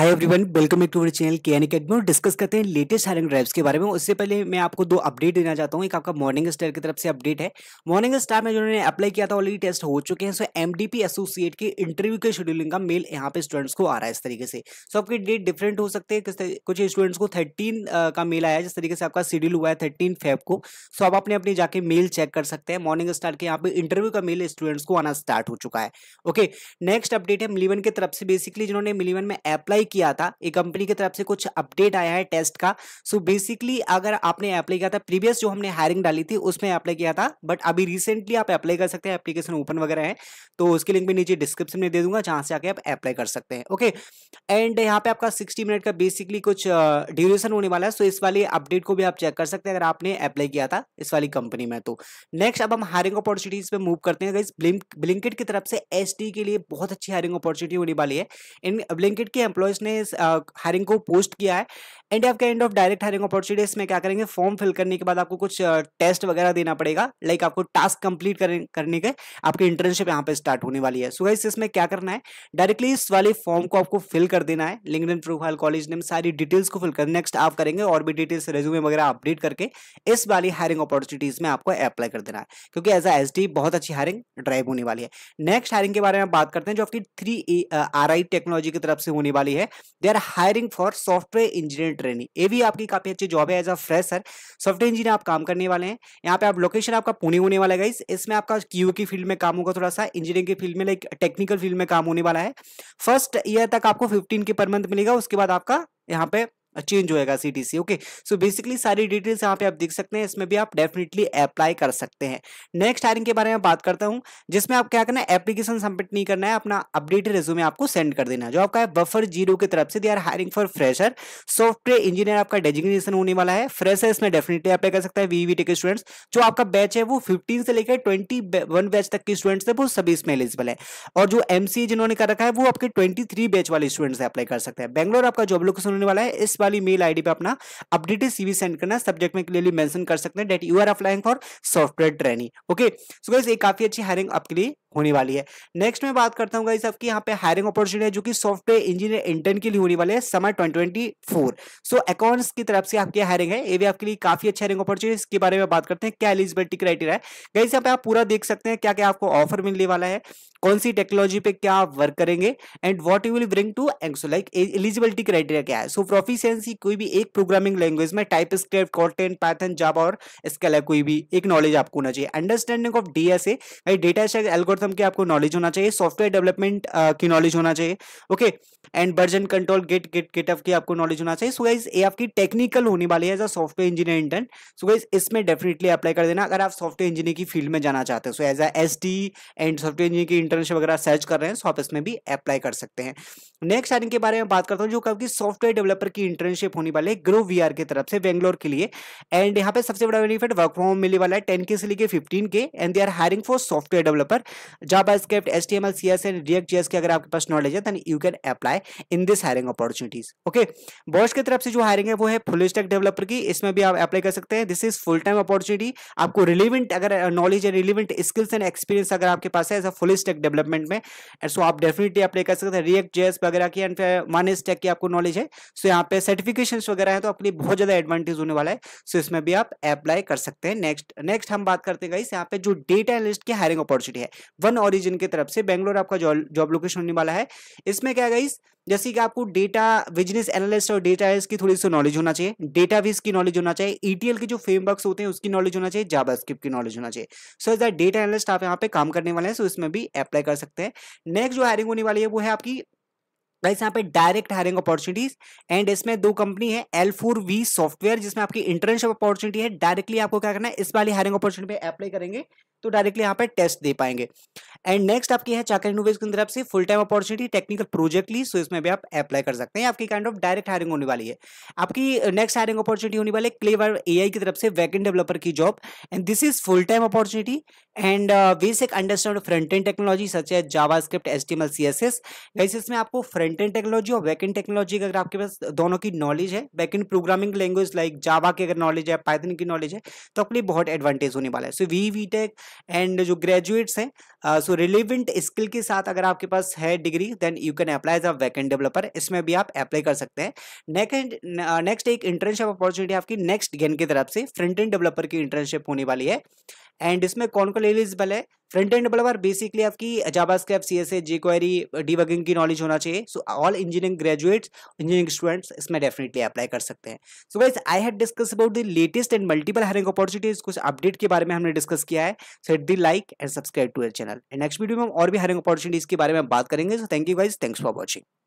hi everyone welcome back to मेरे channel K N academy और discuss करते हैं लेटेस्ट हायरिंग ड्राइव्स के बारे में उससे पहले मैं आपको दो अपडेट देना चाहता हूं एक आपका मॉर्निंग स्टार की तरफ से अपडेट है मॉर्निंग स्टार में जिन्होंने अप्लाई किया था ऑलरेडी टेस्ट हो चुके हैं सो एम एसोसिएट के इंटरव्यू के शेड्यूलिंग का मेल यहाँ पे स्टूडेंट्स को आ रहा है इस तरीके से सो आपके डेट डिफरेंट हो सकते हैं कुछ स्टूडेंट्स को थर्टीन का मेल आया जिस तरीके से आपका शेड्यूल हुआ है थर्टीन फेब को सो आप अपने अपने जाके मेल चेक कर सकते हैं मॉर्निंग स्टार के यहाँ पे इंटरव्यू का मेल स्टूडेंट्स को आना स्टार्ट हो चुका है ओके नेक्स्ट अपडेट है मिलीवन की तरफ से बेसिकली जिन्होंने मिलीवन में अप्लाई किया था एक कंपनी की तरफ से कुछ अपडेट आया है टेस्ट का सो so बेसिकली अगर आपने अप्लाई किया था प्रीवियस जो हमने हायरिंग डाली थी उसमें अप्लाई किया था बट अभी रिसेंटली आप अप्लाई कर सकते हैं एप्लीकेशन ओपन वगैरह है तो उसके लिंक भी नीचे डिस्क्रिप्शन में दे दूंगा जहां से आके आप अप्लाई कर सकते हैं ओके एंड यहाँ पे आपका सिक्सटी मिनट का बेसिकली कुछ ड्यूरेशन होने वाला है सो so इस वाली अपडेट को भी आप चेक कर सकते हैं अगर आपने अप्लाई किया था इस वाली कंपनी में तो नेक्स्ट अब हम हायरिंग अपॉर्चुनिटीज पे मूव करते हैं ब्लिंकेट की तरफ से एस के लिए बहुत अच्छी हायरिंग अपॉर्चुनिटी होने वाली है इन ब्लिंकेट के एम्प्लॉयज उसने हायरिंग को पोस्ट किया है एंड आपके end of direct hiring opportunities में क्या करेंगे फॉर्म फिल करने के बाद आपको कुछ टेस्ट वगैरह देना पड़ेगा लाइक आपको टास्क कंप्लीट करने के आपकी इंटर्नशिप यहाँ पे स्टार्ट होने वाली है सो गाइस इसमें क्या करना है डायरेक्टली इस वाले फॉर्म को आपको फिल कर देना है इन प्रोफाइल कॉलेज नेम सारी डिटेल्स को फिल कर नेक्स्ट आप करेंगे और भी डिटेल्स रेज्यूमे वगैरह अपडेट करके इस वाली हायरिंग अपॉर्चुनिटीज में आपको अप्लाई कर देना है क्योंकि एज अ एस बहुत अच्छी हायरिंग ड्राइव होने वाली है नेक्स्ट हायरिंग के बारे में बात करते हैं जो आपकी थ्री आर टेक्नोलॉजी की तरफ से होने वाली है they are hiring for software engineer training ये भी आपकी काफ़ी अच्छी जॉब है as a fresher software engineer आप काम करने वाले हैं यहाँ पे आप लोकेशन आपका पुणे होने वाला है गाइस इसमें आपका क्यू की फील्ड में काम होगा थोड़ा सा इंजीनियरिंग की फील्ड में लाइक टेक्निकल फील्ड में काम होने वाला है फर्स्ट ईयर तक आपको फिफ्टीन के पर मंथ मिलेगा उसके बाद आपका यहाँ पे चेंज होएगा सी ओके सो बेसिकली सारी डिटेल्स यहाँ पे आप देख सकते हैं इसमें भी आप डेफिनेटली अप्लाई कर सकते हैं नेक्स्ट हायरिंग के बारे में बात करता हूँ जिसमें आप क्या करना है एप्लीकेशन सबमिट नहीं करना है अपना अपडेटेड रेज्यूम आपको सेंड कर देना जो आपका है बफर जीरो की तरफ से they are hiring for fresher software engineer आपका डेजिग्नेशन होने वाला है फ्रेशर इसमें डेफिनेटली अप्लाई कर सकता है वीवी टेक स्टूडेंट्स जो आपका बैच है वो फिफ्टीन से लेकर ट्वेंटी वन बैच तक के स्टूडेंट्स है वो सभी इसमें एलिजिबल है और जो एमसी जिन्होंने कर रखा है वो आपके ट्वेंटी थ्री बैच वाले स्टूडेंट्स अप्लाई कर सकते हैं बैंगलोर आपका जॉब लोकेशन होने वाला है इस वाली मेल आईडी पे अपना अपडेटेड सीवी सेंड करना सब्जेक्ट में क्लियरली मेंशन कर सकते हैं that you are applying for software training okay so guys ये काफी अच्छी हायरिंग आपके लिए होने वाली है नेक्स्ट में बात करता हूँ गाइस आपकी यहाँ पे हायरिंग अपॉर्चुनिटी है जो कि सॉफ्टवेयर इंजीनियर इंटर्न के लिए होने वाले है समर ट्वेंटी सो अकाउंट्स की तरफ से आपकी हायरिंग है ये भी आपके लिए काफी अच्छी हायरिंग अपॉर्चुनिटी इसके बारे में बात करते हैं क्या एलिजिबिलिटी क्राइटेरिया है गाइस यहाँ पे आप पूरा देख सकते हैं क्या क्या आपको ऑफर मिलने वाला है कौन सी टेक्नोलॉजी पे क्या वर्क करेंगे and what you will bring to एंगसो लाइक एलिजिबिलिटी क्राइटेरिया क्या है सो so, प्रोफिशिएंसी कोई भी एक प्रोग्रामिंग लैंग्वेज में टाइप स्क्रिप्ट कॉटेन पैथन जावा और इसके अलावा कोई भी एक नॉलेज आपको होना चाहिए understanding of DSA data structure algo सर्वप्रथम uh, की आपको नॉलेज होना चाहिए सॉफ्टवेयर डेवलपमेंट की नॉलेज होना चाहिए okay and version control Git Git GitHub की आपको नॉलेज होना चाहिए सो गाइज ये आपकी टेक्निकल होने वाली है as a software engineer intern so guys इसमें डेफिनेटली अप्लाई कर देना अगर आप सॉफ्टवेयर इंजीनियर की फील्ड में जाना चाहते हो so as a S and software engineer की इंटर्नशिप वगैरह सर्च कर रहे हैं सो आप इसमें भी अप्लाई कर सकते हैं नेक्स्ट आइडिंग के बारे में बात करता हूँ जो कब की सॉफ्टवेयर डेवलपर की इंटर्नशिप होने वाली है ग्रो वी की तरफ से बेंगलोर के लिए एंड यहाँ पे सबसे बड़ा बेनिफिट वर्क फ्रॉम होम मिलने वाला है टेन के से लेके फिफ्टीन के and they are hiring for software developer JavaScript H T M L C S and React JS की अगर आपके पास नॉलेज है then you can apply in this hiring opportunities okay Bosch की तरफ से जो हायरिंग है वो है फुल स्टैक डेवलपर की इसमें भी आप अप्लाई कर सकते हैं this is full time opportunity आपको रिलेवेंट अगर knowledge and relevant skills and experience अगर आपके पास है as a full stack development में सो आप डेफिनेटली अप्लाई कर सकते हैं रिएक्ट जेएस वगैरह की एंड मान स्टेक की आपको नॉलेज है सो यहाँ पे सर्टिफिकेशन वगैरह है तो अपनी बहुत ज्यादा एडवांटेज होने वाला है सो इसमें भी आप अप्लाई कर सकते हैं नेक्स्ट नेक्स्ट हम बात करते हैं गाइस यहाँ पे जो डेटा एनालिस्ट की हायरिंग अपॉर्चुनिटी है वन ऑरिजिन की तरफ से बैंगलोर आपका जॉब लोकेशन होने वाला है इसमें क्या गाइस जैसे कि आपको डेटा बिजनेस एनालिस्ट और डेटा की थोड़ी सी नॉलेज होना चाहिए डेटा बेस की नॉलेज होना चाहिए ईटीएल के जो फ्रेमवर्क्स होते हैं उसकी नॉलेज होना चाहिए जावा की नॉलेज होना चाहिए सो एज डेटा एनालिस्ट आप यहाँ पे काम करने वाले हैं सो इसमें भी अप्लाई कर सकते हैं नेक्स्ट जो हायरिंग होने वाली है वो है आपकी गाइस यहाँ पे डायरेक्ट हायरिंग अपॉर्चुनिटीज एंड इसमें दो कंपनी है एल फोर वी सॉफ्टवेयर जिसमें आपकी इंटर्नशिप अपॉर्चुनिटी है डायरेक्टली आपको क्या करना है इस वाली हायरिंग अपॉर्चुनिटी पे अप्लाई करेंगे तो डायरेक्टली यहाँ पे टेस्ट दे पाएंगे एंड नेक्स्ट आपकी है चाकर इनोवेज की तरफ से full time opportunity technical project lead so इसमें भी आप अप्लाई कर सकते हैं आपकी काइंड ऑफ डायरेक्ट हायरिंग होने वाली है आपकी नेक्स्ट हायरिंग अपॉर्चुनिटी होने वाली है क्लेवर ए की तरफ से वैकेंट डेवलपर की job and this is full time opportunity and we basic understand front end technology such है JavaScript S C S S वैसे इसमें आपको फ्रंट एंड टेक्नोलॉजी और बैक एंड टेक्नोलॉजी अगर आपके पास दोनों की नॉलेज है back end programming language like Java की अगर नॉलेज है पाइथन की नॉलेज है तो आपके लिए बहुत एडवांटेज होने वाला है so B B tech and जो ग्रेजुएट्स हैं सो रिलेवेंट स्किल के साथ अगर आपके पास है degree then you can apply as a back developer इसमें भी आप अप्लाई कर सकते हैं नेक्स्ट नेक्स्ट uh, एक इंटर्नशिप अपॉर्चुनिटी आपकी नेक्स्ट गेन की तरफ से फ्रंट एंड डेवलपर की इंटर्नशिप होने वाली है एंड इसमें कौन कौन एलिजिबल है फ्रंट एंड डेवलपर बेसिकली आपकी C S G CSA D वर्गिंग की नॉलेज होना चाहिए so all engineering graduates engineering students इसमें डेफिनेटली अप्लाई कर सकते हैं so guys I had discuss about the latest and multiple hiring opportunities कुछ अपडेट के बारे में हमने डिस्कस किया है so hit the like and subscribe to our channel and next video में हम और भी हरिंग अपॉर्चुनिटीज के बारे में बात करेंगे so thank you guys thanks for watching